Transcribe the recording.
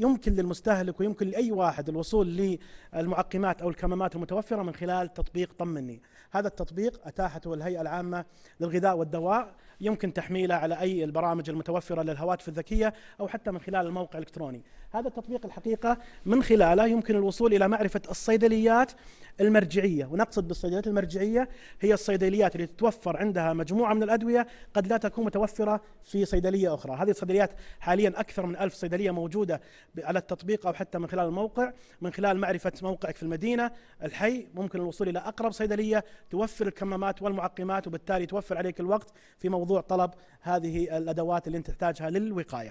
يمكن للمستهلك ويمكن لاي واحد الوصول للمعقمات او الكمامات المتوفره من خلال تطبيق طمني، هذا التطبيق اتاحته الهيئه العامه للغذاء والدواء يمكن تحميله على أي البرامج المتوفرة للهواتف الذكية أو حتى من خلال الموقع الإلكتروني هذا التطبيق الحقيقة من خلاله يمكن الوصول إلى معرفة الصيدليات المرجعية ونقصد بالصيدليات المرجعية هي الصيدليات اللي تتوفر عندها مجموعة من الأدوية قد لا تكون متوفرة في صيدلية أخرى هذه الصيدليات حاليا أكثر من ألف صيدلية موجودة على التطبيق أو حتى من خلال الموقع من خلال معرفة موقعك في المدينة الحي ممكن الوصول إلى أقرب صيدلية توفر الكمامات والمعقمات وبالتالي توفر عليك الوقت في موضوع موضوع طلب هذه الادوات اللي انت تحتاجها للوقايه